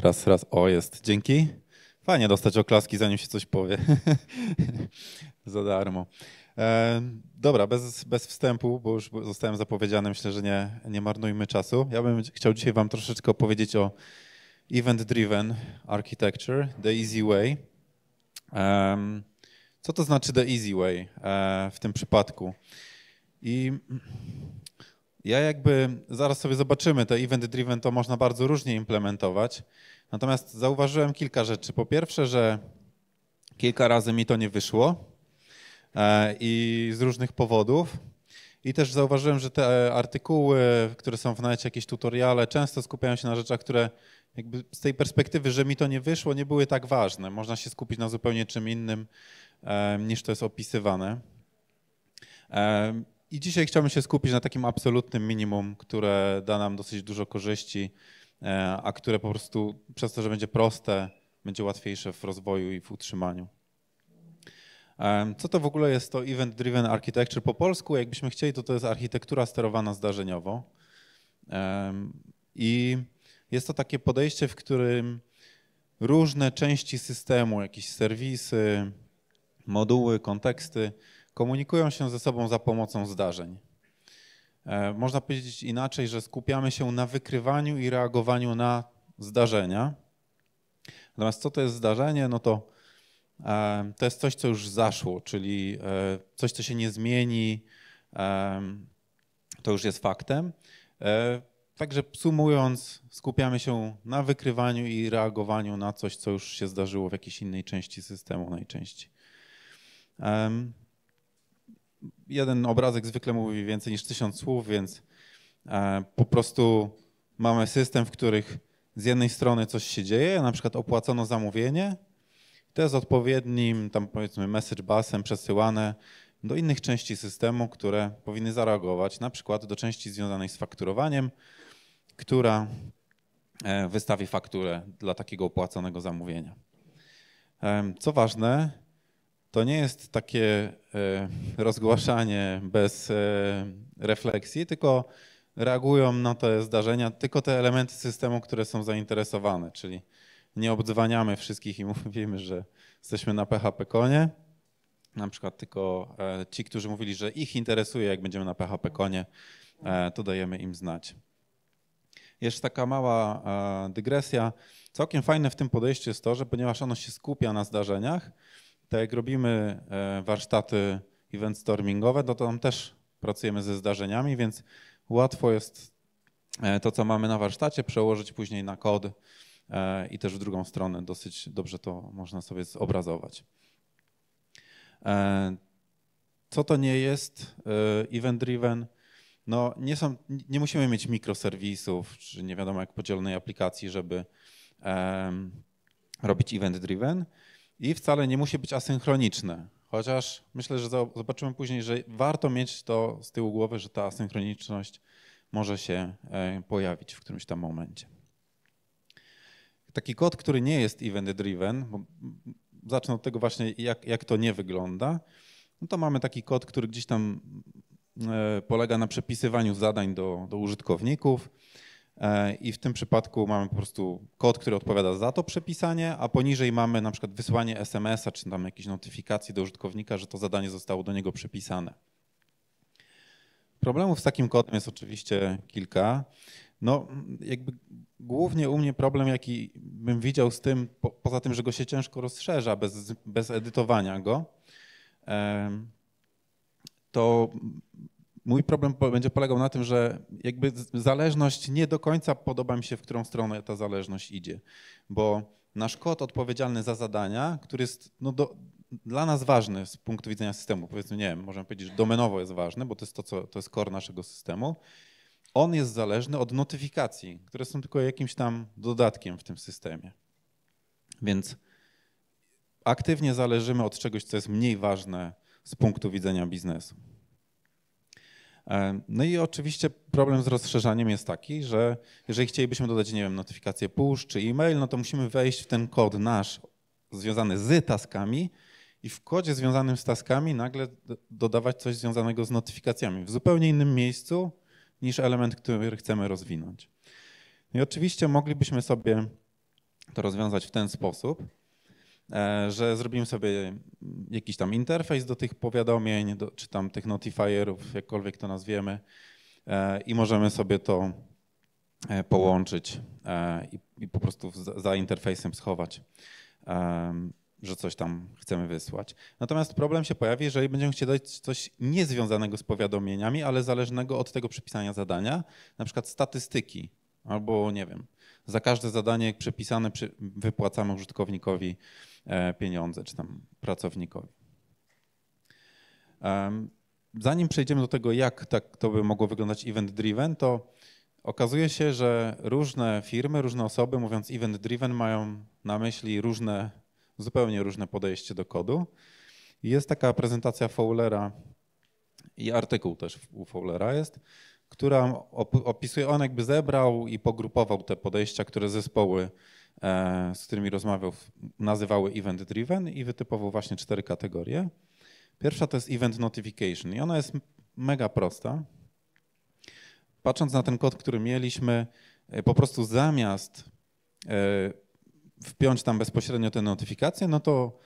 Raz, raz. O, jest. Dzięki. Fajnie dostać oklaski, zanim się coś powie. Za darmo. E, dobra, bez, bez wstępu, bo już zostałem zapowiedziany, myślę, że nie, nie marnujmy czasu. Ja bym chciał dzisiaj Wam troszeczkę opowiedzieć o Event-Driven Architecture, The Easy Way. E, co to znaczy The Easy Way e, w tym przypadku? I ja jakby, zaraz sobie zobaczymy, to event driven to można bardzo różnie implementować. Natomiast zauważyłem kilka rzeczy. Po pierwsze, że kilka razy mi to nie wyszło e, i z różnych powodów. I też zauważyłem, że te artykuły, które są w necie, jakieś tutoriale, często skupiają się na rzeczach, które jakby z tej perspektywy, że mi to nie wyszło, nie były tak ważne. Można się skupić na zupełnie czym innym e, niż to jest opisywane. E, i dzisiaj chciałbym się skupić na takim absolutnym minimum, które da nam dosyć dużo korzyści, e, a które po prostu przez to, że będzie proste, będzie łatwiejsze w rozwoju i w utrzymaniu. E, co to w ogóle jest to Event Driven Architecture? Po polsku, jakbyśmy chcieli, to to jest architektura sterowana zdarzeniowo. E, I jest to takie podejście, w którym różne części systemu, jakieś serwisy, moduły, konteksty, komunikują się ze sobą za pomocą zdarzeń. E, można powiedzieć inaczej, że skupiamy się na wykrywaniu i reagowaniu na zdarzenia. Natomiast co to jest zdarzenie? No to e, to jest coś, co już zaszło, czyli e, coś, co się nie zmieni, to już jest faktem. Także sumując, skupiamy się na wykrywaniu i reagowaniu na coś, co już się zdarzyło w jakiejś innej części systemu najczęściej jeden obrazek zwykle mówi więcej niż tysiąc słów, więc e, po prostu mamy system, w których z jednej strony coś się dzieje, na przykład opłacono zamówienie, to jest odpowiednim, tam powiedzmy, message busem przesyłane do innych części systemu, które powinny zareagować, na przykład do części związanej z fakturowaniem, która e, wystawi fakturę dla takiego opłaconego zamówienia. E, co ważne, to nie jest takie e, rozgłaszanie bez e, refleksji, tylko reagują na te zdarzenia tylko te elementy systemu, które są zainteresowane, czyli nie obdzwaniamy wszystkich i mówimy, że jesteśmy na PHP-konie, na przykład tylko e, ci, którzy mówili, że ich interesuje, jak będziemy na PHP-konie, to dajemy im znać. Jeszcze taka mała dygresja. Całkiem fajne w tym podejściu jest to, że ponieważ ono się skupia na zdarzeniach, tak jak robimy e, warsztaty event stormingowe, no to tam też pracujemy ze zdarzeniami, więc łatwo jest e, to, co mamy na warsztacie, przełożyć później na kod e, i też w drugą stronę. Dosyć dobrze to można sobie zobrazować. Co to nie jest event-driven? No, nie, są, nie musimy mieć mikroserwisów, czy nie wiadomo jak podzielonej aplikacji, żeby robić event-driven i wcale nie musi być asynchroniczne. Chociaż myślę, że zobaczymy później, że warto mieć to z tyłu głowy, że ta asynchroniczność może się e, pojawić w którymś tam momencie. Taki kod, który nie jest event driven, zacznę od tego właśnie, jak, jak to nie wygląda, no to mamy taki kod, który gdzieś tam e, polega na przepisywaniu zadań do, do użytkowników. E, I w tym przypadku mamy po prostu kod, który odpowiada za to przepisanie, a poniżej mamy na przykład wysłanie SMS-a czy tam jakieś notyfikacji do użytkownika, że to zadanie zostało do niego przepisane. Problemów z takim kodem jest oczywiście kilka. No, jakby głównie u mnie problem, jaki bym widział z tym, po, poza tym, że go się ciężko rozszerza bez, bez edytowania go, to Mój problem będzie polegał na tym, że jakby zależność nie do końca podoba mi się, w którą stronę ta zależność idzie, bo nasz kod odpowiedzialny za zadania, który jest no, do, dla nas ważny z punktu widzenia systemu, powiedzmy, nie wiem, możemy powiedzieć, że domenowo jest ważny, bo to jest to, co, to jest core naszego systemu, on jest zależny od notyfikacji, które są tylko jakimś tam dodatkiem w tym systemie. Więc aktywnie zależymy od czegoś, co jest mniej ważne z punktu widzenia biznesu. E, no i oczywiście problem z rozszerzaniem jest taki, że jeżeli chcielibyśmy dodać, nie wiem, notyfikację push czy e-mail, no to musimy wejść w ten kod nasz związany z taskami i w kodzie związanym z taskami nagle dodawać coś związanego z notyfikacjami w zupełnie innym miejscu niż element, który chcemy rozwinąć. No i oczywiście moglibyśmy sobie to rozwiązać w ten sposób, E, że zrobimy sobie jakiś tam interfejs do tych powiadomień, do, czy tam tych notifierów, jakkolwiek to nazwiemy, e, i możemy sobie to e, połączyć i, i po prostu za, za interfejsem schować że coś tam chcemy wysłać. Natomiast problem się pojawi, jeżeli będziemy chcieli dać coś niezwiązanego z powiadomieniami, ale zależnego od tego przypisania zadania, na przykład statystyki, albo nie wiem, za każde zadanie przepisane przy, wypłacamy użytkownikowi E, pieniądze, czy tam pracownikowi. Zanim przejdziemy do tego, jak tak to by mogło wyglądać event-driven, to okazuje się, że różne firmy, różne osoby, mówiąc event-driven, mają na myśli różne, zupełnie różne podejście do kodu. Jest taka prezentacja Fowlera i artykuł też u Fowlera jest, która opisuje, on jakby zebrał i pogrupował te podejścia, które zespoły E, z którymi rozmawiał, nazywały event driven i wytypował właśnie cztery kategorie. Pierwsza to jest event notification i ona jest mega prosta. Patrząc na ten kod, który mieliśmy, e, po prostu zamiast e, wpiąć tam bezpośrednio te notyfikacje, no to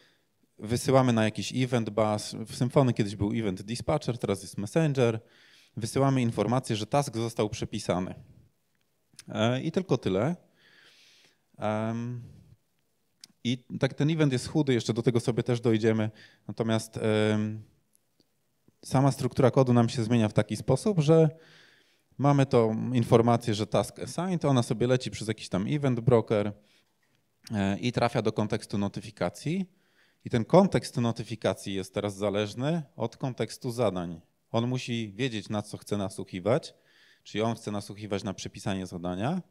wysyłamy na jakiś event bus. W Symfony kiedyś był event dispatcher, teraz jest messenger. Wysyłamy informację, że task został przepisany. I tylko tyle. Um, I tak ten event jest chudy, jeszcze do tego sobie też dojdziemy. Natomiast um, sama struktura kodu nam się zmienia w taki sposób, że mamy tą informację, że task assigned, ona sobie leci przez jakiś tam event broker e, i trafia do kontekstu notyfikacji. I ten kontekst notyfikacji jest teraz zależny od kontekstu zadań. On musi wiedzieć, na co chce nasłuchiwać, czyli on chce nasłuchiwać na przepisanie zadania,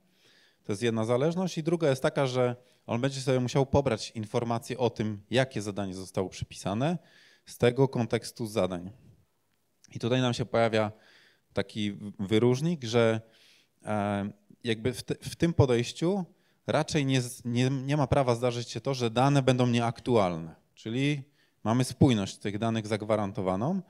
to jest jedna zależność. I druga jest taka, że on będzie sobie musiał pobrać informacje o tym, jakie zadanie zostało przypisane z tego kontekstu zadań. I tutaj nam się pojawia taki wyróżnik, że e, jakby w, te, w tym podejściu raczej nie, nie, nie ma prawa zdarzyć się to, że dane będą nieaktualne. Czyli mamy spójność tych danych zagwarantowaną.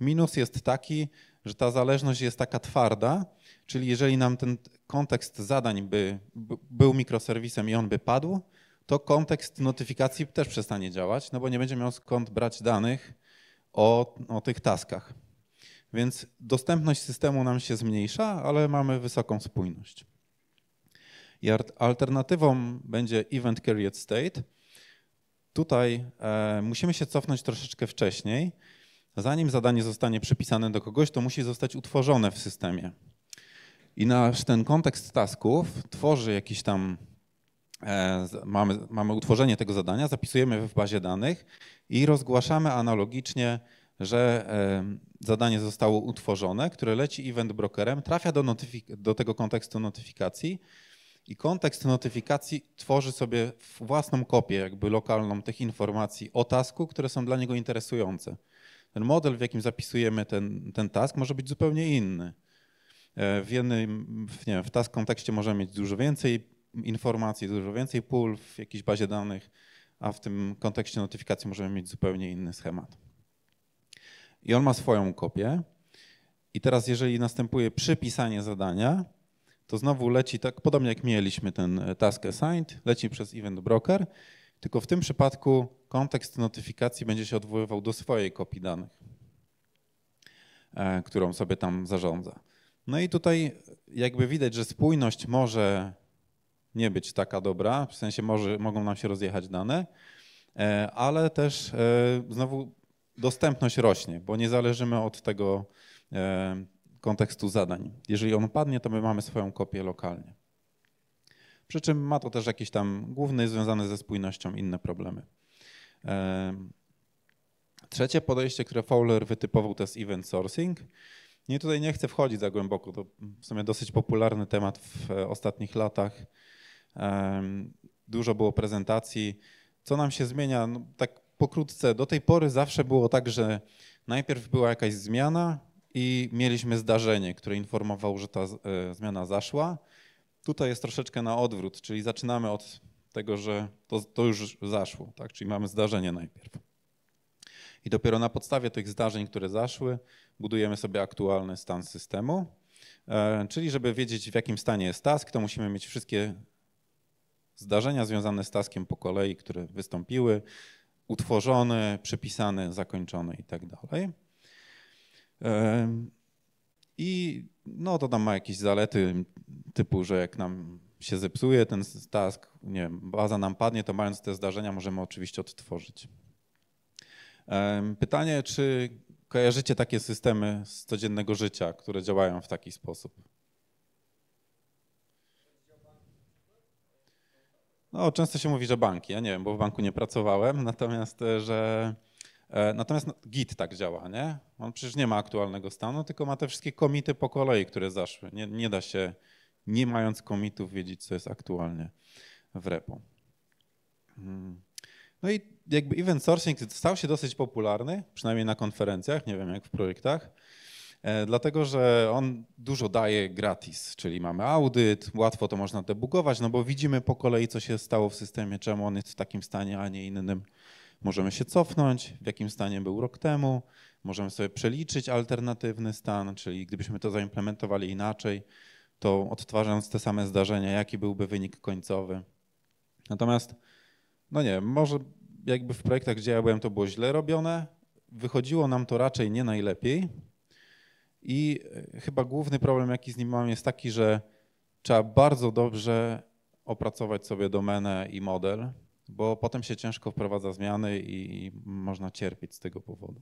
Minus jest taki, że ta zależność jest taka twarda, Czyli jeżeli nam ten kontekst zadań by, by był mikroserwisem i on by padł, to kontekst notyfikacji też przestanie działać, no bo nie będzie miał skąd brać danych o, o tych taskach. Więc dostępność systemu nam się zmniejsza, ale mamy wysoką spójność. I alternatywą będzie Event Carried State. Tutaj e, musimy się cofnąć troszeczkę wcześniej. Zanim zadanie zostanie przypisane do kogoś, to musi zostać utworzone w systemie. I nasz ten kontekst tasków tworzy jakiś tam, e, mamy, mamy utworzenie tego zadania, zapisujemy w bazie danych i rozgłaszamy analogicznie, że e, zadanie zostało utworzone, które leci event brokerem, trafia do, do tego kontekstu notyfikacji i kontekst notyfikacji tworzy sobie własną kopię, jakby lokalną tych informacji o tasku, które są dla niego interesujące. Ten model, w jakim zapisujemy ten, ten task, może być zupełnie inny. E, w jednym, nie wiem, w task kontekście możemy mieć dużo więcej informacji, dużo więcej pól w jakiejś bazie danych, a w tym kontekście notyfikacji możemy mieć zupełnie inny schemat. I on ma swoją kopię. I teraz, jeżeli następuje przypisanie zadania, to znowu leci tak, podobnie jak mieliśmy ten e, task assigned, leci przez event broker, tylko w tym przypadku kontekst notyfikacji będzie się odwoływał do swojej kopii danych, e, którą sobie tam zarządza. No i tutaj jakby widać, że spójność może nie być taka dobra, w sensie może, mogą nam się rozjechać dane, e, ale też e, znowu dostępność rośnie, bo nie zależymy od tego e, kontekstu zadań. Jeżeli on padnie, to my mamy swoją kopię lokalnie. Przy czym ma to też jakiś tam główny związany ze spójnością inne problemy. Trzecie podejście, które Fowler wytypował, to jest event sourcing. Nie, tutaj nie chcę wchodzić za głęboko. To w sumie dosyć popularny temat w e, ostatnich latach. Dużo było prezentacji. Co nam się zmienia? No, tak pokrótce, do tej pory zawsze było tak, że najpierw była jakaś zmiana i mieliśmy zdarzenie, które informowało, że ta e, zmiana zaszła. Tutaj jest troszeczkę na odwrót, czyli zaczynamy od tego, że to, to już zaszło, tak? czyli mamy zdarzenie najpierw. I dopiero na podstawie tych zdarzeń, które zaszły, budujemy sobie aktualny stan systemu. E, czyli, żeby wiedzieć, w jakim stanie jest task, to musimy mieć wszystkie zdarzenia związane z taskiem po kolei, które wystąpiły, utworzone, przepisane, zakończone i tak dalej. E, I no to tam ma jakieś zalety, typu, że jak nam się zepsuje ten task, nie wiem, baza nam padnie, to mając te zdarzenia możemy oczywiście odtworzyć. Pytanie, czy kojarzycie takie systemy z codziennego życia, które działają w taki sposób? No, często się mówi, że banki. Ja nie wiem, bo w banku nie pracowałem, natomiast e, że e, natomiast no, Git tak działa, nie? On przecież nie ma aktualnego stanu, tylko ma te wszystkie komity po kolei, które zaszły. Nie, nie da się, nie mając komitów, wiedzieć, co jest aktualnie w repo. Hmm. No i jakby event sourcing stał się dosyć popularny, przynajmniej na konferencjach, nie wiem jak w projektach, e, dlatego że on dużo daje gratis, czyli mamy audyt, łatwo to można debugować, no bo widzimy po kolei, co się stało w systemie, czemu on jest w takim stanie, a nie innym. Możemy się cofnąć, w jakim stanie był rok temu, możemy sobie przeliczyć alternatywny stan, czyli gdybyśmy to zaimplementowali inaczej, to odtwarzając te same zdarzenia, jaki byłby wynik końcowy. Natomiast no nie, może jakby w projektach, gdzie ja byłem, to było źle robione. Wychodziło nam to raczej nie najlepiej. I e, chyba główny problem, jaki z nim mam, jest taki, że trzeba bardzo dobrze opracować sobie domenę i model, bo potem się ciężko wprowadza zmiany i można cierpieć z tego powodu.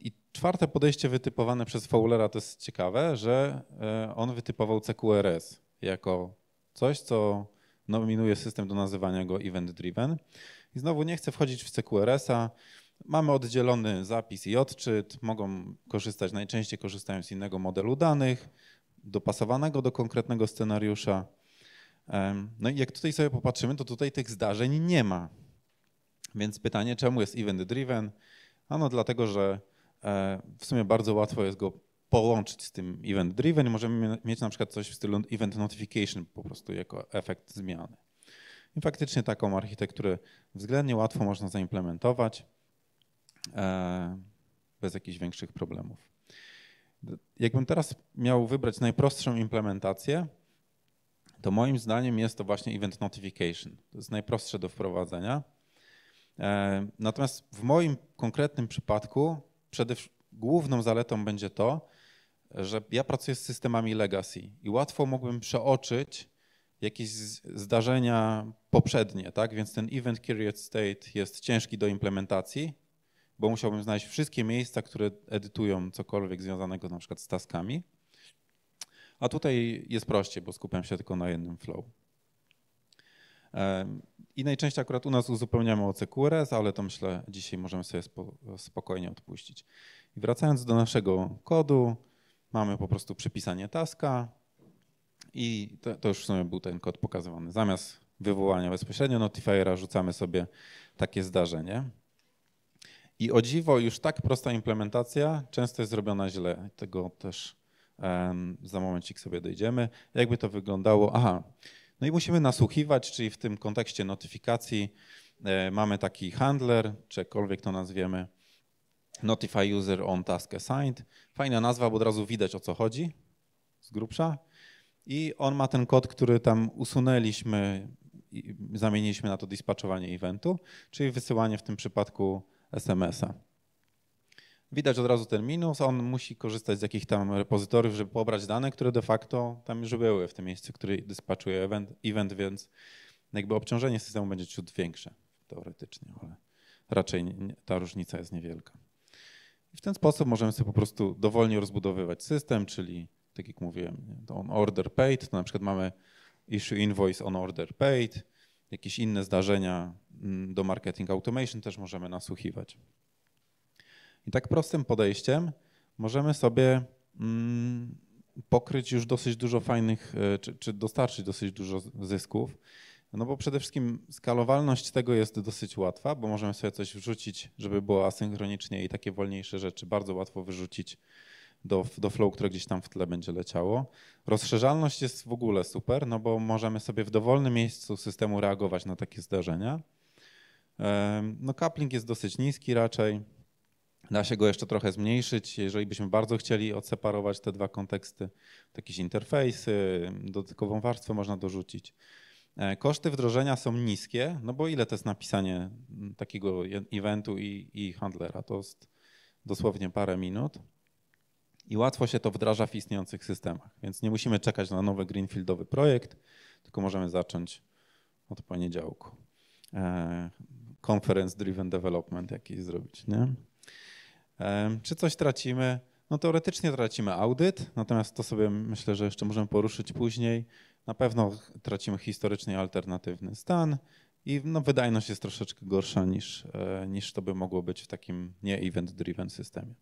I czwarte podejście wytypowane przez Fowlera to jest ciekawe, że e, on wytypował CQRS jako coś, co nominuje system do nazywania go event-driven. I znowu nie chcę wchodzić w CQRS-a. Mamy oddzielony zapis i odczyt, mogą korzystać, najczęściej korzystają z innego modelu danych, dopasowanego do konkretnego scenariusza. No i jak tutaj sobie popatrzymy, to tutaj tych zdarzeń nie ma. Więc pytanie, czemu jest event-driven? Ano dlatego, że e, w sumie bardzo łatwo jest go połączyć z tym event driven i możemy mieć na przykład coś w stylu event notification po prostu jako efekt zmiany. I faktycznie taką architekturę względnie łatwo można zaimplementować e, bez jakichś większych problemów. Jakbym teraz miał wybrać najprostszą implementację, to moim zdaniem jest to właśnie event notification. To jest najprostsze do wprowadzenia. E, natomiast w moim konkretnym przypadku przede, główną zaletą będzie to, że ja pracuję z systemami legacy i łatwo mógłbym przeoczyć jakieś zdarzenia poprzednie, tak? Więc ten event carried state jest ciężki do implementacji, bo musiałbym znaleźć wszystkie miejsca, które edytują cokolwiek związanego na przykład z taskami. A tutaj jest prościej, bo skupiam się tylko na jednym flow. I najczęściej akurat u nas uzupełniamy o CQRS, ale to myślę dzisiaj możemy sobie spokojnie odpuścić. I wracając do naszego kodu, Mamy po prostu przypisanie taska i to, to już w sumie był ten kod pokazywany. Zamiast wywołania bezpośrednio notifiera rzucamy sobie takie zdarzenie. I o dziwo, już tak prosta implementacja często jest zrobiona źle. Tego też um, za momencik sobie dojdziemy. Jakby to wyglądało? Aha, no i musimy nasłuchiwać, czyli w tym kontekście notyfikacji e, mamy taki handler, czekolwiek to nazwiemy, Notify user on task assigned. Fajna nazwa, bo od razu widać o co chodzi z grubsza. I on ma ten kod, który tam usunęliśmy i zamieniliśmy na to dispatchowanie eventu, czyli wysyłanie w tym przypadku SMS-a. Widać od razu ten minus, on musi korzystać z jakichś tam repozytoriów, żeby pobrać dane, które de facto tam już były w tym miejscu, który dyspaczuje event, event więc jakby obciążenie systemu będzie ciut większe teoretycznie, ale raczej ta różnica jest niewielka. I w ten sposób możemy sobie po prostu dowolnie rozbudowywać system, czyli tak jak mówiłem, on order paid, to na przykład mamy issue invoice on order paid, jakieś inne zdarzenia mm, do marketing automation też możemy nasłuchiwać. I tak prostym podejściem możemy sobie mm, pokryć już dosyć dużo fajnych, e, czy, czy dostarczyć dosyć dużo zysków. No bo przede wszystkim skalowalność tego jest dosyć łatwa, bo możemy sobie coś wrzucić, żeby było asynchronicznie i takie wolniejsze rzeczy bardzo łatwo wyrzucić do, do flow, które gdzieś tam w tle będzie leciało. Rozszerzalność jest w ogóle super, no bo możemy sobie w dowolnym miejscu systemu reagować na takie zdarzenia. No coupling jest dosyć niski raczej. Da się go jeszcze trochę zmniejszyć, jeżeli byśmy bardzo chcieli odseparować te dwa konteksty, jakieś interfejsy, dodatkową warstwę można dorzucić. E, koszty wdrożenia są niskie, no bo ile to jest napisanie takiego e, eventu i, i handlera? To jest dosłownie parę minut i łatwo się to wdraża w istniejących systemach, więc nie musimy czekać na nowy greenfieldowy projekt, tylko możemy zacząć od poniedziałku. E, Conference-driven development jakiś zrobić, nie? Czy coś tracimy? No teoretycznie tracimy audyt, natomiast to sobie myślę, że jeszcze możemy poruszyć później na pewno tracimy historyczny alternatywny stan i no, wydajność jest troszeczkę gorsza niż, e, niż to by mogło być w takim nie-event-driven systemie.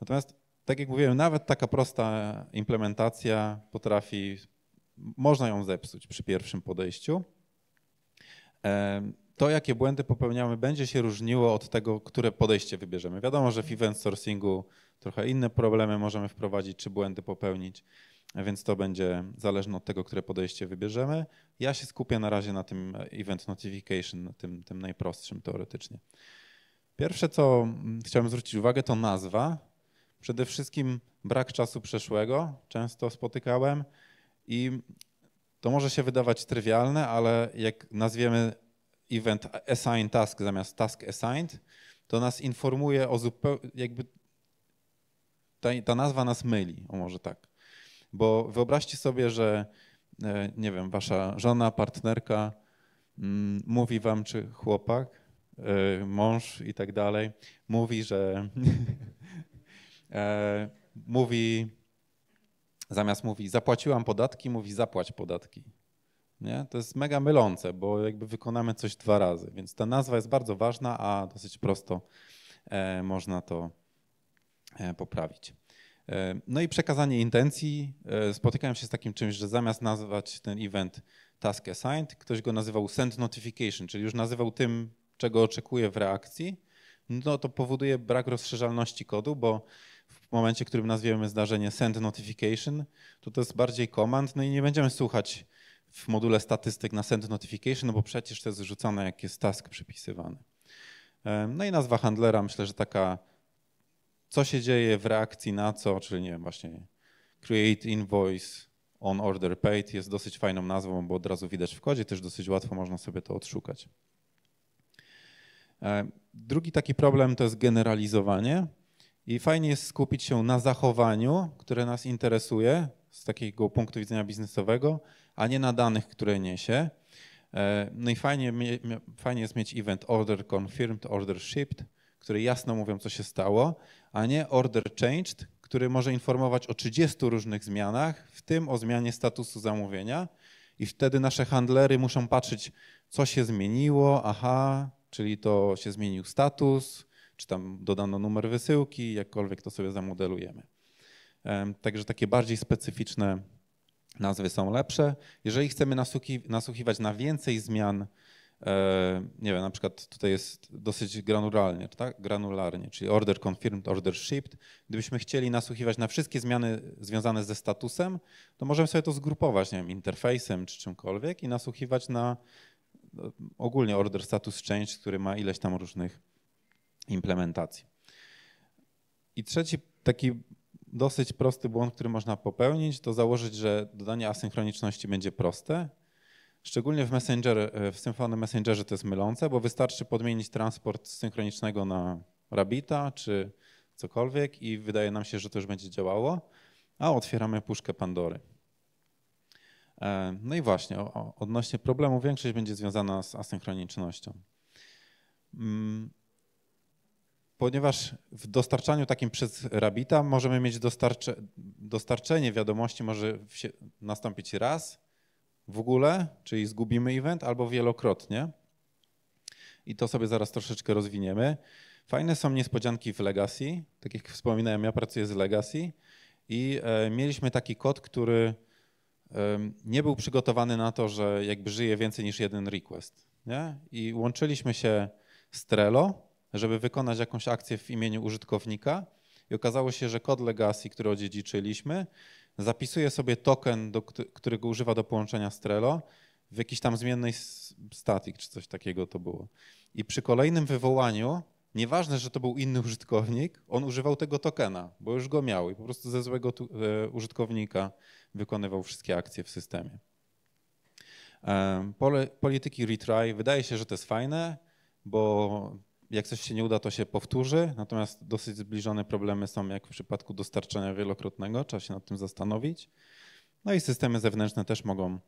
Natomiast, tak jak mówiłem, nawet taka prosta implementacja potrafi, można ją zepsuć przy pierwszym podejściu. E, to, jakie błędy popełniamy, będzie się różniło od tego, które podejście wybierzemy. Wiadomo, że w event sourcingu trochę inne problemy możemy wprowadzić czy błędy popełnić więc to będzie zależne od tego, które podejście wybierzemy. Ja się skupię na razie na tym event notification, tym, tym najprostszym teoretycznie. Pierwsze, co mm, chciałem zwrócić uwagę, to nazwa. Przede wszystkim brak czasu przeszłego, często spotykałem i to może się wydawać trywialne, ale jak nazwiemy event assign task zamiast task assigned, to nas informuje o zupełnie, jakby ta, ta nazwa nas myli, o może tak. Bo wyobraźcie sobie, że e, nie wiem, wasza żona, partnerka mm, mówi wam, czy chłopak, e, mąż i tak dalej, mówi, że e, mówi, zamiast mówi zapłaciłam podatki, mówi zapłać podatki. Nie? To jest mega mylące, bo jakby wykonamy coś dwa razy, więc ta nazwa jest bardzo ważna, a dosyć prosto można to poprawić. E, no i przekazanie intencji. E, spotykałem się z takim czymś, że zamiast nazwać ten event task assigned, ktoś go nazywał send notification, czyli już nazywał tym, czego oczekuje w reakcji. No to powoduje brak rozszerzalności kodu, bo w momencie, w którym nazwiemy zdarzenie send notification, to to jest bardziej command, no i nie będziemy słuchać w module statystyk na send notification, no bo przecież to jest zrzucane, jak jest task przypisywany. E, no i nazwa handlera, myślę, że taka co się dzieje w reakcji na co, czyli nie wiem, właśnie create invoice on order paid jest dosyć fajną nazwą, bo od razu widać w kodzie, też dosyć łatwo można sobie to odszukać. E, drugi taki problem to jest generalizowanie i fajnie jest skupić się na zachowaniu, które nas interesuje z takiego punktu widzenia biznesowego, a nie na danych, które niesie. E, no i fajnie, fajnie jest mieć event order confirmed, order shipped, które jasno mówią, co się stało, a nie order changed, który może informować o 30 różnych zmianach, w tym o zmianie statusu zamówienia. I wtedy nasze handlery muszą patrzeć, co się zmieniło, aha, czyli to się zmienił status, czy tam dodano numer wysyłki, jakkolwiek to sobie zamodelujemy. Także takie bardziej specyficzne nazwy są lepsze. Jeżeli chcemy nasłuchiwać na więcej zmian, E, nie wiem, na przykład tutaj jest dosyć granularnie, tak? granularnie, czyli order confirmed, order shipped. Gdybyśmy chcieli nasłuchiwać na wszystkie zmiany związane ze statusem, to możemy sobie to zgrupować, nie wiem, interfejsem czy czymkolwiek i nasłuchiwać na no, ogólnie order status change, który ma ileś tam różnych implementacji. I trzeci taki dosyć prosty błąd, który można popełnić, to założyć, że dodanie asynchroniczności będzie proste, Szczególnie w Messenger, e, w Symfony Messengerze to jest mylące, bo wystarczy podmienić transport synchronicznego na Rabbita czy cokolwiek i wydaje nam się, że to już będzie działało, a otwieramy puszkę Pandory. E, no i właśnie, odnośnie problemu większość będzie związana z asynchronicznością. Mm, ponieważ w dostarczaniu takim przez Rabbita możemy mieć dostarcze, dostarczenie wiadomości, może nastąpić raz, w ogóle, czyli zgubimy event, albo wielokrotnie. I to sobie zaraz troszeczkę rozwiniemy. Fajne są niespodzianki w Legacy. Tak jak wspominałem, ja pracuję z Legacy i e, mieliśmy taki kod, który nie był przygotowany na to, że jakby żyje więcej niż jeden request. Nie? I łączyliśmy się z Trello, żeby wykonać jakąś akcję w imieniu użytkownika i okazało się, że kod Legacy, który odziedziczyliśmy, zapisuje sobie token, do, którego używa do połączenia z Trello w jakiejś tam zmiennej static czy coś takiego to było. I przy kolejnym wywołaniu, nieważne, że to był inny użytkownik, on używał tego tokena, bo już go miał i po prostu ze złego tu, e, użytkownika wykonywał wszystkie akcje w systemie. E, pole, polityki retry, wydaje się, że to jest fajne, bo jak coś się nie uda, to się powtórzy, natomiast dosyć zbliżone problemy są jak w przypadku dostarczania wielokrotnego, trzeba się nad tym zastanowić. No i systemy zewnętrzne też mogą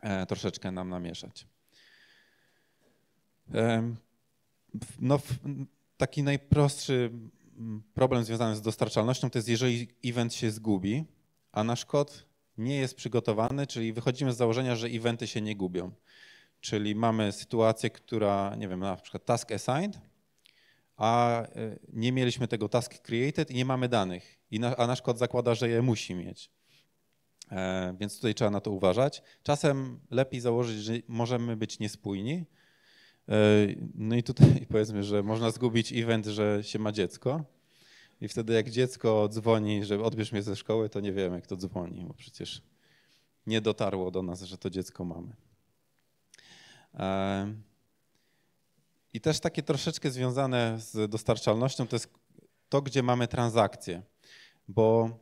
e, troszeczkę nam namieszać. E, no, taki najprostszy mm, problem związany z dostarczalnością to jest, jeżeli event się zgubi, a nasz kod nie jest przygotowany, czyli wychodzimy z założenia, że eventy się nie gubią. Czyli mamy sytuację, która, nie wiem, na przykład task assigned, a e, nie mieliśmy tego task created i nie mamy danych, I a nasz kod zakłada, że je musi mieć. E, więc tutaj trzeba na to uważać. Czasem lepiej założyć, że możemy być niespójni. E, no i tutaj powiedzmy, że można zgubić event, że się ma dziecko. I wtedy jak dziecko dzwoni, że odbierz mnie ze szkoły, to nie wiemy, kto dzwoni, bo przecież nie dotarło do nas, że to dziecko mamy. I też takie troszeczkę związane z dostarczalnością to jest to, gdzie mamy transakcje, bo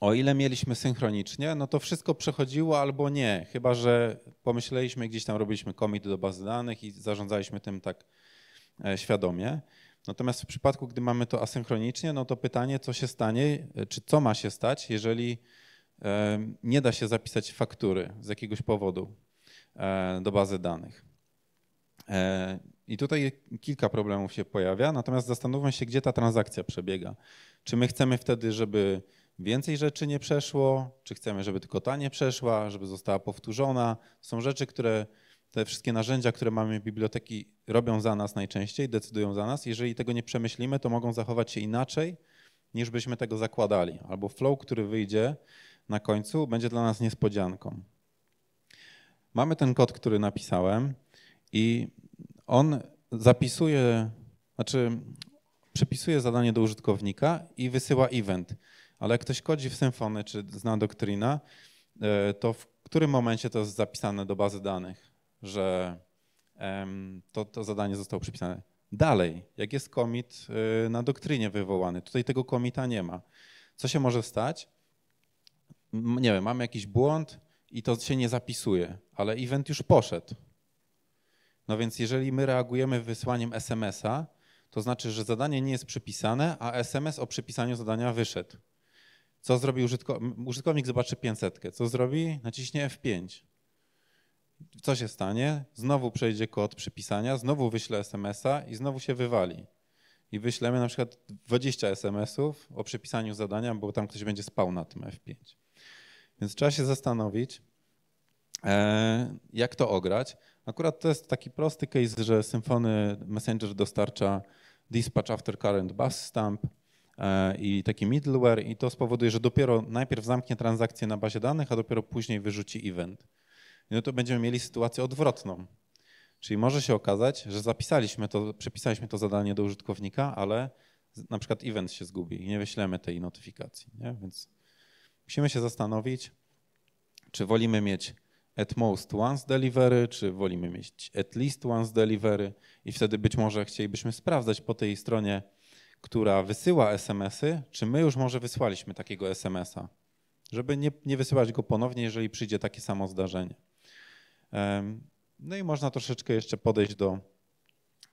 o ile mieliśmy synchronicznie, no to wszystko przechodziło albo nie, chyba że pomyśleliśmy, gdzieś tam robiliśmy commit do bazy danych i zarządzaliśmy tym tak e, świadomie. Natomiast w przypadku, gdy mamy to asynchronicznie, no to pytanie, co się stanie, e, czy co ma się stać, jeżeli nie da się zapisać faktury z jakiegoś powodu. E, do bazy danych. E, I tutaj kilka problemów się pojawia, natomiast zastanówmy się, gdzie ta transakcja przebiega. Czy my chcemy wtedy, żeby więcej rzeczy nie przeszło, czy chcemy, żeby tylko ta nie przeszła, żeby została powtórzona. Są rzeczy, które te wszystkie narzędzia, które mamy w biblioteki, robią za nas najczęściej, decydują za nas. Jeżeli tego nie przemyślimy, to mogą zachować się inaczej, niż byśmy tego zakładali. Albo flow, który wyjdzie na końcu, będzie dla nas niespodzianką mamy ten kod, który napisałem i on zapisuje, znaczy przypisuje zadanie do użytkownika i wysyła event. Ale jak ktoś kodzi w Symfony czy zna doktryna, e, to w którym momencie to jest zapisane do bazy danych, że to, to zadanie zostało przypisane. Dalej, jak jest commit e, na doktrynie wywołany, tutaj tego komita nie ma. Co się może stać? Nie wiem, mamy jakiś błąd, i to się nie zapisuje, ale event już poszedł. No więc jeżeli my reagujemy wysłaniem SMS-a, to znaczy, że zadanie nie jest przypisane, a SMS o przypisaniu zadania wyszedł. Co zrobi użytkownik? Użytkownik zobaczy 500. Co zrobi? Naciśnie F5. Co się stanie? Znowu przejdzie kod przypisania, znowu wyśle SMS-a i znowu się wywali. I wyślemy na przykład 20 SMS-ów o przypisaniu zadania, bo tam ktoś będzie spał na tym F5. Więc trzeba się zastanowić, e, jak to ograć. Akurat to jest taki prosty case, że Symfony Messenger dostarcza dispatch after current bus stamp e, i taki middleware i to spowoduje, że dopiero najpierw zamknie transakcję na bazie danych, a dopiero później wyrzuci event. No to będziemy mieli sytuację odwrotną. Czyli może się okazać, że zapisaliśmy to, przepisaliśmy to zadanie do użytkownika, ale na przykład event się zgubi i nie wyślemy tej notyfikacji. Nie? Więc Musimy się zastanowić, czy wolimy mieć at most once delivery, czy wolimy mieć at least once delivery i wtedy być może chcielibyśmy sprawdzać po tej stronie, która wysyła SMS-y, czy my już może wysłaliśmy takiego SMS-a, żeby nie, nie wysyłać go ponownie, jeżeli przyjdzie takie samo zdarzenie. No i można troszeczkę jeszcze podejść do,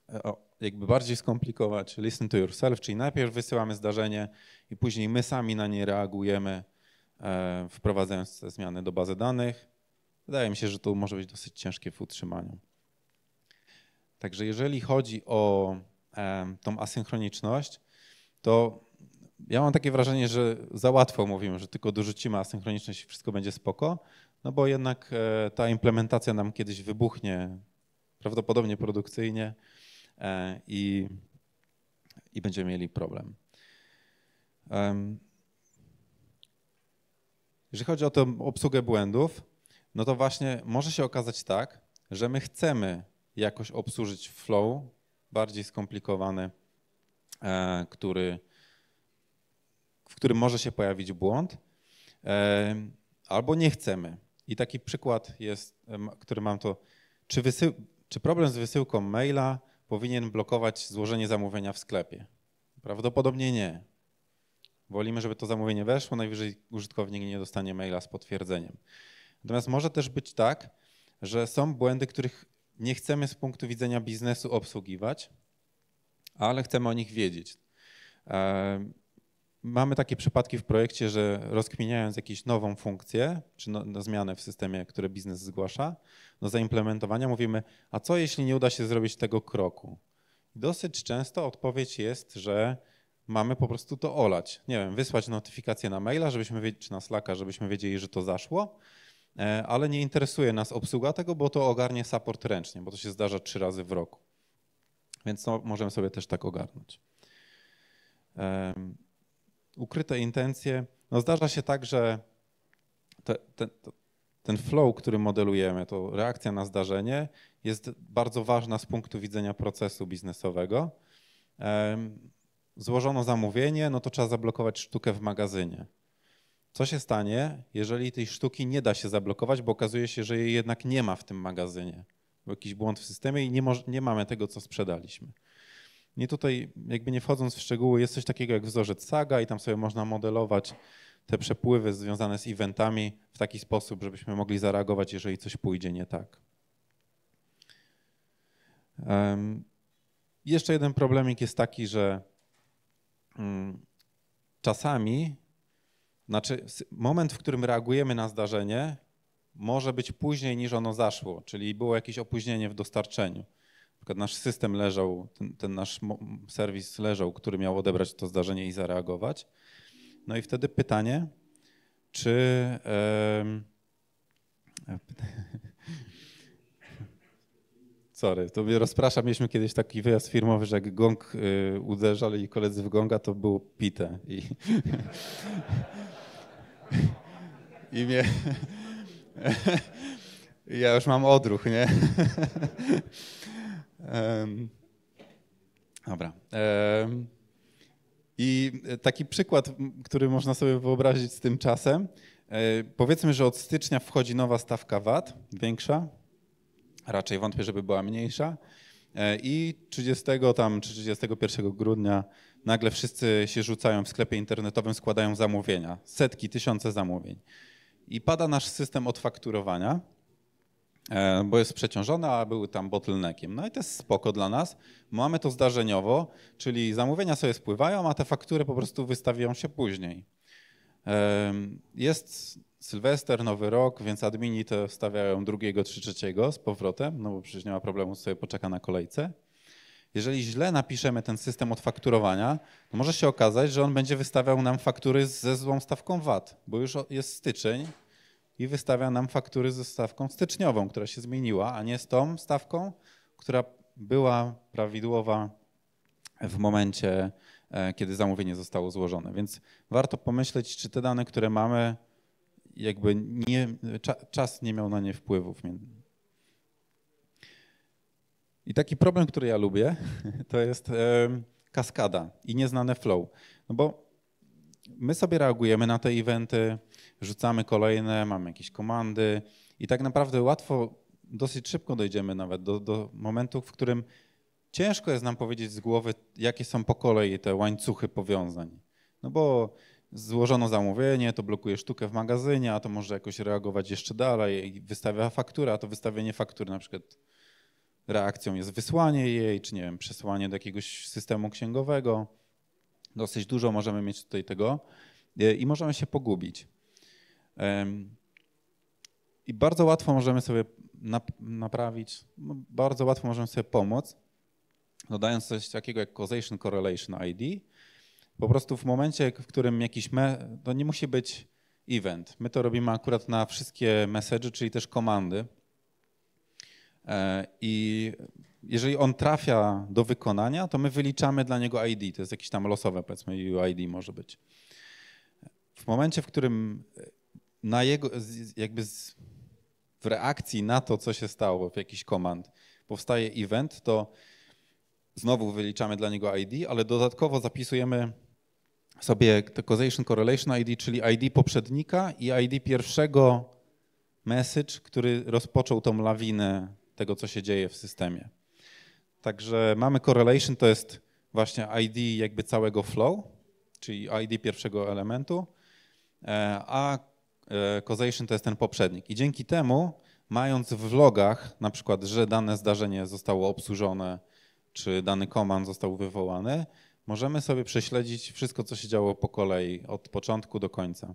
e, jakby bardziej skomplikować, listen to yourself, czyli najpierw wysyłamy zdarzenie i później my sami na nie reagujemy, E, wprowadzając te zmiany do bazy danych. Wydaje mi się, że to może być dosyć ciężkie w utrzymaniu. Także jeżeli chodzi o e, tą asynchroniczność, to ja mam takie wrażenie, że za łatwo mówimy, że tylko dorzucimy asynchroniczność i wszystko będzie spoko, no bo jednak e, ta implementacja nam kiedyś wybuchnie, prawdopodobnie produkcyjnie i, i będziemy mieli problem. Jeżeli chodzi o tę obsługę błędów, no to właśnie może się okazać tak, że my chcemy jakoś obsłużyć flow bardziej skomplikowany, e, który, w którym może się pojawić błąd, e, albo nie chcemy. I taki przykład jest, e, który mam to, czy, wysył, czy problem z wysyłką maila powinien blokować złożenie zamówienia w sklepie? Prawdopodobnie nie. Wolimy, żeby to zamówienie weszło, najwyżej użytkownik nie dostanie maila z potwierdzeniem. Natomiast może też być tak, że są błędy, których nie chcemy z punktu widzenia biznesu obsługiwać, ale chcemy o nich wiedzieć. E, mamy takie przypadki w projekcie, że rozkminiając jakąś nową funkcję czy no, no zmianę w systemie, które biznes zgłasza, do zaimplementowania mówimy, a co jeśli nie uda się zrobić tego kroku? Dosyć często odpowiedź jest, że mamy po prostu to olać. Nie wiem, wysłać notyfikację na maila, żebyśmy wiedzieli, czy na Slacka, żebyśmy wiedzieli, że to zaszło, e, ale nie interesuje nas obsługa tego, bo to ogarnie support ręcznie, bo to się zdarza trzy razy w roku. Więc to możemy sobie też tak ogarnąć. ukryte intencje. No zdarza się tak, że te, te, to, ten flow, który modelujemy, to reakcja na zdarzenie, jest bardzo ważna z punktu widzenia procesu biznesowego złożono zamówienie, no to trzeba zablokować sztukę w magazynie. Co się stanie, jeżeli tej sztuki nie da się zablokować, bo okazuje się, że jej jednak nie ma w tym magazynie? Był jakiś błąd w systemie i nie, nie mamy tego, co sprzedaliśmy. Nie tutaj, jakby nie wchodząc w szczegóły, jest coś takiego jak wzorzec saga i tam sobie można modelować te przepływy związane z eventami w taki sposób, żebyśmy mogli zareagować, jeżeli coś pójdzie nie tak. Um, jeszcze jeden problemik jest taki, że Mm, czasami, znaczy moment, w którym reagujemy na zdarzenie, może być później niż ono zaszło, czyli było jakieś opóźnienie w dostarczeniu. Na przykład nasz system leżał, ten, ten nasz serwis leżał, który miał odebrać to zdarzenie i zareagować. No i wtedy pytanie, czy. Yy, Sorry, to mnie rozprasza. Mieliśmy kiedyś taki wyjazd firmowy, że jak gong y, uderzali i koledzy w gonga, to było pite. I, i mnie... ja już mam odruch, nie? um, dobra. Um, I taki przykład, który można sobie wyobrazić z tym czasem. E, powiedzmy, że od stycznia wchodzi nowa stawka VAT, większa, raczej wątpię, żeby była mniejsza. E, I 30 tam, czy 31 grudnia nagle wszyscy się rzucają w sklepie internetowym, składają zamówienia, setki, tysiące zamówień. I pada nasz system odfakturowania, e, bo jest przeciążony, a był tam bottleneckiem. No i to jest spoko dla nas. Mamy to zdarzeniowo, czyli zamówienia sobie spływają, a te faktury po prostu wystawiają się później. E, jest Sylwester, Nowy Rok, więc admini to wstawiają drugiego czy trzeciego z powrotem, no bo przecież nie ma problemu, sobie poczeka na kolejce. Jeżeli źle napiszemy ten system odfakturowania, to może się okazać, że on będzie wystawiał nam faktury ze złą stawką VAT, bo już jest styczeń i wystawia nam faktury ze stawką styczniową, która się zmieniła, a nie z tą stawką, która była prawidłowa w momencie, e, kiedy zamówienie zostało złożone. Więc warto pomyśleć, czy te dane, które mamy, jakby nie, czas nie miał na nie wpływów. I taki problem, który ja lubię, to jest kaskada i nieznane flow. No bo my sobie reagujemy na te eventy, rzucamy kolejne, mamy jakieś komandy i tak naprawdę łatwo, dosyć szybko dojdziemy nawet do, do momentu, w którym ciężko jest nam powiedzieć z głowy, jakie są po kolei te łańcuchy powiązań. No bo złożono zamówienie, to blokuje sztukę w magazynie, a to może jakoś reagować jeszcze dalej i wystawia fakturę, a to wystawienie faktury na przykład reakcją jest wysłanie jej, czy nie wiem, przesłanie do jakiegoś systemu księgowego. Dosyć dużo możemy mieć tutaj tego e, i możemy się pogubić. I bardzo łatwo możemy sobie naprawić, no, bardzo łatwo możemy sobie pomóc, dodając coś takiego jak causation correlation ID, po prostu w momencie, w którym jakiś, me, to nie musi być event. My to robimy akurat na wszystkie message, czyli też komandy. E, I jeżeli on trafia do wykonania, to my wyliczamy dla niego ID. To jest jakieś tam losowe, powiedzmy, UID może być. W momencie, w którym na jego, jakby z, w reakcji na to, co się stało w jakiś komand, powstaje event, to znowu wyliczamy dla niego ID, ale dodatkowo zapisujemy sobie te causation correlation ID, czyli ID poprzednika i ID pierwszego message, który rozpoczął tą lawinę tego, co się dzieje w systemie. Także mamy correlation, to jest właśnie ID jakby całego flow, czyli ID pierwszego elementu, e, a e, causation to jest ten poprzednik. I dzięki temu, mając w logach na przykład, że dane zdarzenie zostało obsłużone, czy dany komand został wywołany, możemy sobie prześledzić wszystko, co się działo po kolei, od początku do końca.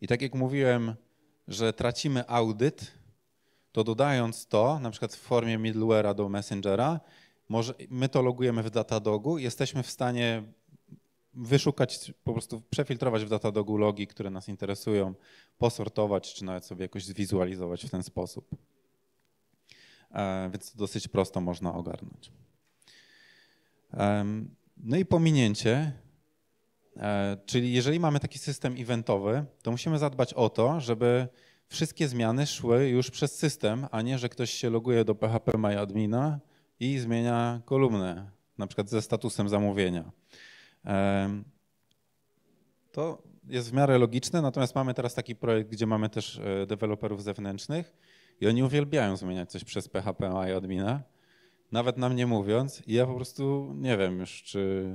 I tak jak mówiłem, że tracimy audyt, to dodając to, na przykład w formie middlewarea do messengera, może, my to logujemy w Datadogu, jesteśmy w stanie wyszukać, po prostu przefiltrować w Datadogu logi, które nas interesują, posortować, czy nawet sobie jakoś zwizualizować w ten sposób. E, więc to dosyć prosto można ogarnąć. No i pominięcie, e, czyli jeżeli mamy taki system eventowy, to musimy zadbać o to, żeby wszystkie zmiany szły już przez system, a nie, że ktoś się loguje do PHP MyAdmina i zmienia kolumnę, na przykład ze statusem zamówienia. To jest w miarę logiczne, natomiast mamy teraz taki projekt, gdzie mamy też e, deweloperów zewnętrznych, i oni uwielbiają zmieniać coś przez PHP i admina, nawet nam nie mówiąc. I ja po prostu nie wiem już, czy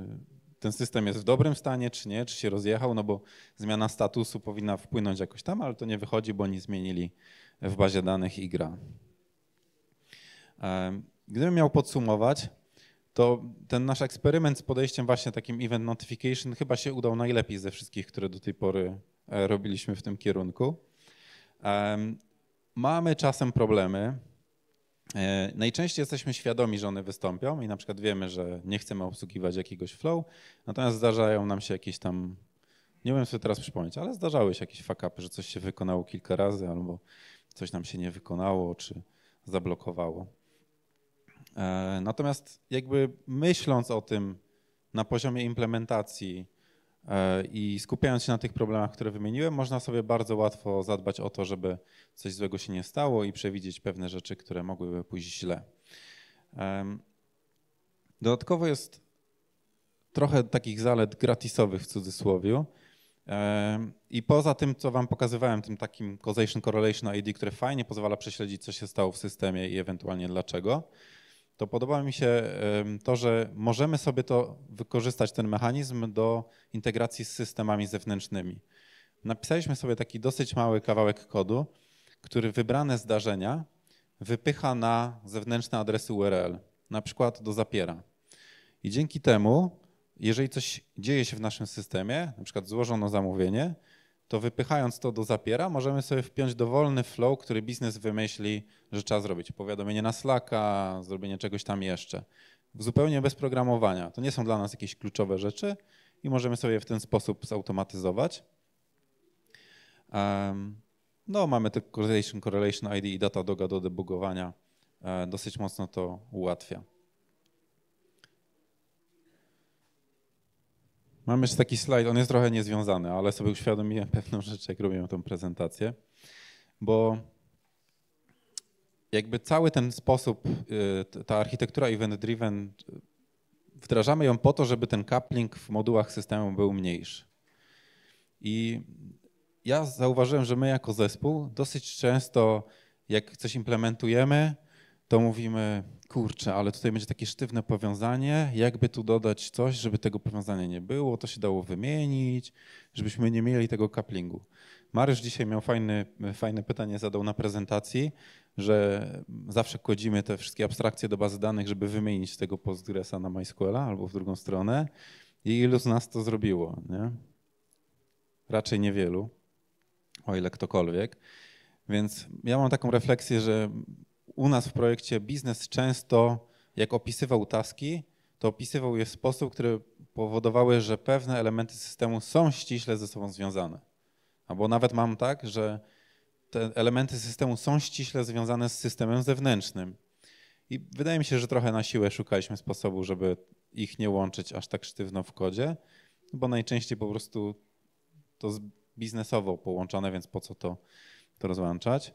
ten system jest w dobrym stanie, czy nie, czy się rozjechał, no bo zmiana statusu powinna wpłynąć jakoś tam, ale to nie wychodzi, bo oni zmienili w bazie danych i gra. Gdybym miał podsumować, to ten nasz eksperyment z podejściem właśnie takim event notification chyba się udał najlepiej ze wszystkich, które do tej pory e, robiliśmy w tym kierunku mamy czasem problemy. E, najczęściej jesteśmy świadomi, że one wystąpią i na przykład wiemy, że nie chcemy obsługiwać jakiegoś flow, natomiast zdarzają nam się jakieś tam, nie wiem sobie teraz przypomnieć, ale zdarzały się jakieś fakapy, że coś się wykonało kilka razy albo coś nam się nie wykonało czy zablokowało. E, natomiast jakby myśląc o tym na poziomie implementacji, E, I skupiając się na tych problemach, które wymieniłem, można sobie bardzo łatwo zadbać o to, żeby coś złego się nie stało i przewidzieć pewne rzeczy, które mogłyby pójść źle. Dodatkowo jest trochę takich zalet gratisowych w cudzysłowie. I poza tym, co Wam pokazywałem, tym takim causation correlation ID, które fajnie pozwala prześledzić, co się stało w systemie i ewentualnie dlaczego, to podoba mi się to, że możemy sobie to wykorzystać, ten mechanizm do integracji z systemami zewnętrznymi. Napisaliśmy sobie taki dosyć mały kawałek kodu, który wybrane zdarzenia wypycha na zewnętrzne adresy URL, na przykład do zapiera. I dzięki temu, jeżeli coś dzieje się w naszym systemie, na przykład złożono zamówienie, to wypychając to do zapiera, możemy sobie wpiąć dowolny flow, który biznes wymyśli, że trzeba zrobić. Powiadomienie na Slacka, zrobienie czegoś tam jeszcze. Zupełnie bez programowania. To nie są dla nas jakieś kluczowe rzeczy i możemy sobie w ten sposób zautomatyzować. No, mamy te correlation, correlation ID i data doga do debugowania. E, dosyć mocno to ułatwia. Mam jeszcze taki slajd, on jest trochę niezwiązany, ale sobie uświadomiłem pewną rzecz, jak robiłem tę prezentację, bo jakby cały ten sposób, y, ta architektura event-driven, wdrażamy ją po to, żeby ten coupling w modułach systemu był mniejszy. I ja zauważyłem, że my jako zespół dosyć często, jak coś implementujemy, to mówimy, kurczę, ale tutaj będzie takie sztywne powiązanie, jakby tu dodać coś, żeby tego powiązania nie było, to się dało wymienić, żebyśmy nie mieli tego couplingu. Mariusz dzisiaj miał fajny, fajne pytanie, zadał na prezentacji, że zawsze kodzimy te wszystkie abstrakcje do bazy danych, żeby wymienić tego Postgresa na MySQL albo w drugą stronę. I ilu z nas to zrobiło? Nie? Raczej niewielu, o ile ktokolwiek. Więc ja mam taką refleksję, że u nas w projekcie biznes często, jak opisywał taski, to opisywał je w sposób, który powodowały, że pewne elementy systemu są ściśle ze sobą związane. Albo nawet mam tak, że te elementy systemu są ściśle związane z systemem zewnętrznym. I wydaje mi się, że trochę na siłę szukaliśmy sposobu, żeby ich nie łączyć aż tak sztywno w kodzie, bo najczęściej po prostu to biznesowo połączone, więc po co to, to rozłączać.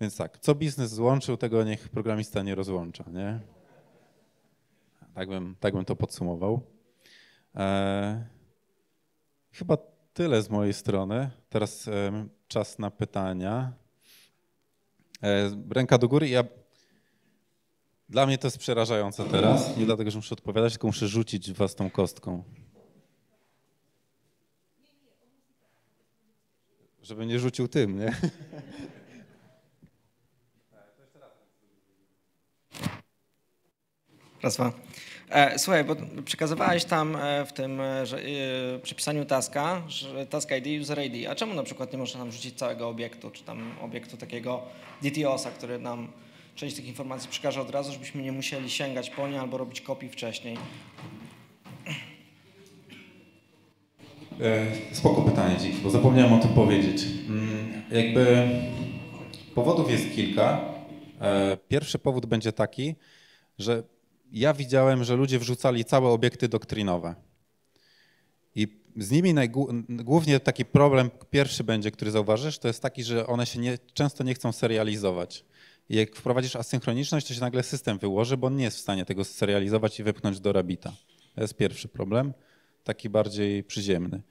Więc tak, co biznes złączył, tego niech programista nie rozłącza, nie? Tak bym, tak bym to podsumował. E, chyba tyle z mojej strony. Teraz e, czas na pytania. E, ręka do góry. Ja... Dla mnie to jest przerażające teraz. Nie dlatego, że muszę odpowiadać, tylko muszę rzucić was tą kostką. Żeby nie rzucił tym, nie? Raz, dwa. E, słuchaj, bo przekazywałeś tam e, w tym e, że, przypisaniu taska, że task ID, user ID. A czemu na przykład nie można nam rzucić całego obiektu, czy tam obiektu takiego DTOS-a, który nam część tych informacji przekaże od razu, żebyśmy nie musieli sięgać po nie albo robić kopii wcześniej? Spoko pytanie, dziś, bo zapomniałem o tym powiedzieć. Mm, jakby powodów jest kilka. Pierwszy powód będzie taki, że ja widziałem, że ludzie wrzucali całe obiekty doktrynowe. I z nimi głównie taki problem pierwszy będzie, który zauważysz, to jest taki, że one się nie, często nie chcą serializować. I jak wprowadzisz asynchroniczność, to się nagle system wyłoży, bo on nie jest w stanie tego serializować i wypchnąć do Rabita. To jest pierwszy problem, taki bardziej przyziemny.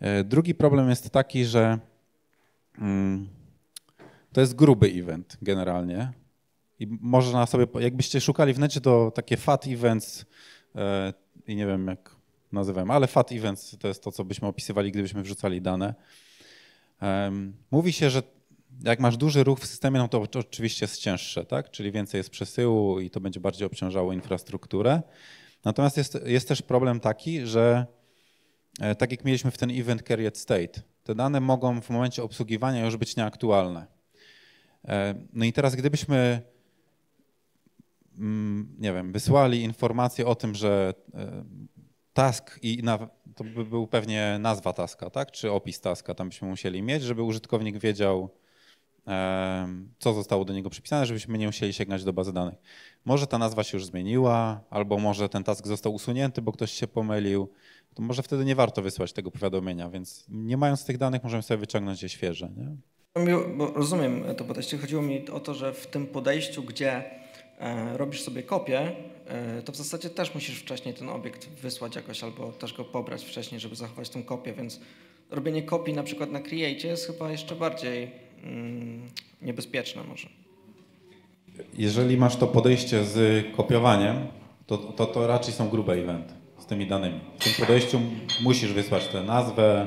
E, drugi problem jest taki, że mm, to jest gruby event generalnie i można sobie, jakbyście szukali w necie, to takie fat events e, i nie wiem jak nazywam, ale fat events to jest to, co byśmy opisywali, gdybyśmy wrzucali dane. mówi się, że jak masz duży ruch w systemie, no to oczywiście jest cięższe, tak? czyli więcej jest przesyłu i to będzie bardziej obciążało infrastrukturę. Natomiast jest, jest też problem taki, że e, tak jak mieliśmy w ten event carried state, te dane mogą w momencie obsługiwania już być nieaktualne. E, no i teraz gdybyśmy Mm, nie wiem, wysłali informację o tym, że e, task i na, to by był pewnie nazwa taska, tak? Czy opis taska tam byśmy musieli mieć, żeby użytkownik wiedział, e, co zostało do niego przypisane, żebyśmy nie musieli sięgać do bazy danych. Może ta nazwa się już zmieniła, albo może ten task został usunięty, bo ktoś się pomylił, to może wtedy nie warto wysłać tego powiadomienia, więc nie mając tych danych możemy sobie wyciągnąć je świeże. Nie? rozumiem to podejście. Chodziło mi o to, że w tym podejściu, gdzie E, robisz sobie kopię, e, to w zasadzie też musisz wcześniej ten obiekt wysłać jakoś albo też go pobrać wcześniej, żeby zachować tą kopię, więc robienie kopii na przykład na Create jest chyba jeszcze bardziej mm, niebezpieczne może. Jeżeli masz to podejście z kopiowaniem, to, to, to raczej są grube eventy z tymi danymi. W tym podejściu musisz wysłać tę nazwę,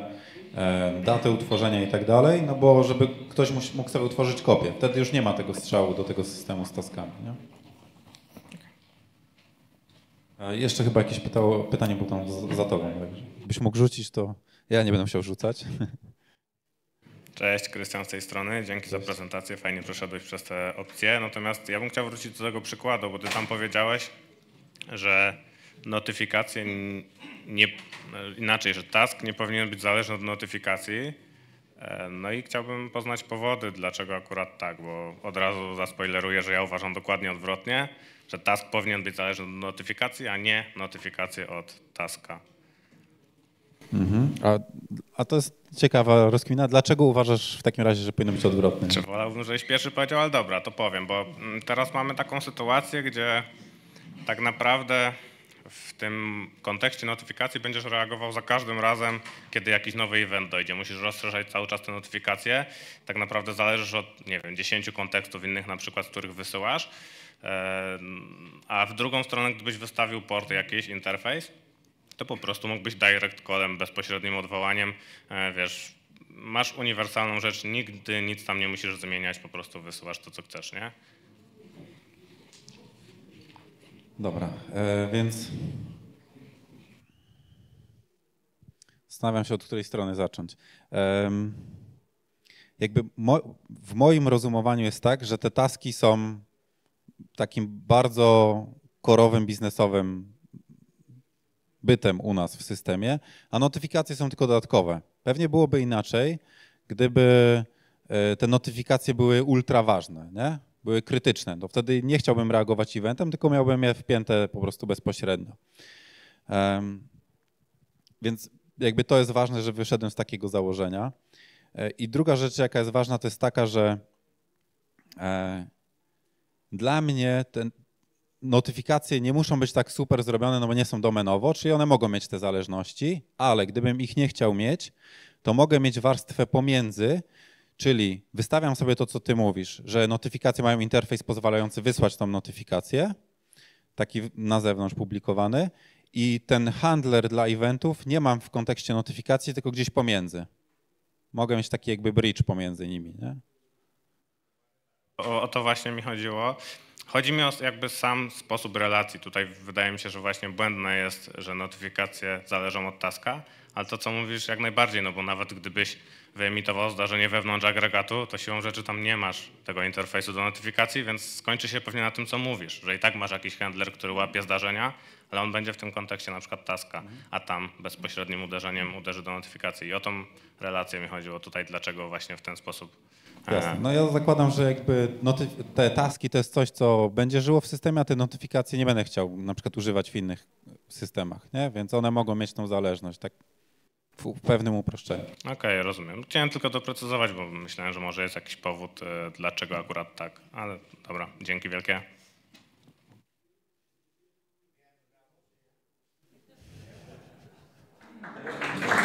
e, datę utworzenia i tak dalej, no bo żeby ktoś mógł sobie utworzyć kopię. Wtedy już nie ma tego strzału do tego systemu z taskami. Nie? Jeszcze chyba jakieś pytało, pytanie było tam za, za tobą. Byś mógł rzucić, to ja nie będę musiał rzucać. Cześć, Krystian z tej strony. Dzięki Cześć. za prezentację. Fajnie przeszedłeś przez te opcje. Natomiast ja bym chciał wrócić do tego przykładu, bo ty tam powiedziałeś, że notyfikacje nie, inaczej, że task nie powinien być zależny od notyfikacji. E, no i chciałbym poznać powody, dlaczego akurat tak, bo od razu zaspoileruję, że ja uważam dokładnie odwrotnie że task powinien być zależny od notyfikacji, a nie notyfikacje od taska. Mhm. A, a, to jest ciekawa rozkmina. Dlaczego uważasz w takim razie, że powinno być odwrotnie? Czy wolałbym, żebyś pierwszy powiedział, ale dobra, to powiem, bo mm, teraz mamy taką sytuację, gdzie tak naprawdę w tym kontekście notyfikacji będziesz reagował za każdym razem, kiedy jakiś nowy event dojdzie. Musisz rozszerzać cały czas te notyfikacje. Tak naprawdę zależysz od, nie wiem, 10 kontekstów innych na przykład, z których wysyłasz. A w drugą stronę, gdybyś wystawił port jakiś, interfejs, to po prostu mógłbyś direct callem, bezpośrednim odwołaniem, e, wiesz, masz uniwersalną rzecz, nigdy nic tam nie musisz zmieniać, po prostu wysyłasz to, co chcesz, nie? Dobra, e, więc zastanawiam się, od której strony zacząć. E, jakby mo w moim rozumowaniu jest tak, że te taski są takim bardzo korowym, biznesowym bytem u nas w systemie, a notyfikacje są tylko dodatkowe. Pewnie byłoby inaczej, gdyby e, te notyfikacje były ultra ważne, nie? były krytyczne, to wtedy nie chciałbym reagować eventem, tylko miałbym je wpięte po prostu bezpośrednio. Więc jakby to jest ważne, że wyszedłem z takiego założenia. E, I druga rzecz, jaka jest ważna, to jest taka, że e, dla mnie te notyfikacje nie muszą być tak super zrobione, no bo nie są domenowo, czyli one mogą mieć te zależności, ale gdybym ich nie chciał mieć, to mogę mieć warstwę pomiędzy, Czyli wystawiam sobie to, co ty mówisz, że notyfikacje mają interfejs pozwalający wysłać tą notyfikację, taki na zewnątrz publikowany, i ten handler dla eventów nie mam w kontekście notyfikacji, tylko gdzieś pomiędzy. Mogę mieć taki jakby bridge pomiędzy nimi. Nie? O, o to właśnie mi chodziło. Chodzi mi o jakby sam sposób relacji. Tutaj wydaje mi się, że właśnie błędne jest, że notyfikacje zależą od taska, ale to co mówisz jak najbardziej, no bo nawet gdybyś wyemitował zdarzenie wewnątrz agregatu, to siłą rzeczy tam nie masz tego interfejsu do notyfikacji, więc skończy się pewnie na tym, co mówisz, że i tak masz jakiś handler, który łapie zdarzenia, ale on będzie w tym kontekście na przykład taska, a tam bezpośrednim uderzeniem uderzy do notyfikacji. I o tą relację mi chodziło tutaj, dlaczego właśnie w ten sposób e, Jasne. No ja zakładam, że jakby te taski to jest coś, co będzie żyło w systemie, a te notyfikacje nie będę chciał na przykład używać w innych systemach, nie? więc one mogą mieć tą zależność. Tak w pewnym uproszczeniu. Okej, okay, rozumiem. Chciałem tylko doprecyzować, bo myślałem, że może jest jakiś powód, e, dlaczego akurat tak, ale dobra, dzięki wielkie. Thank you.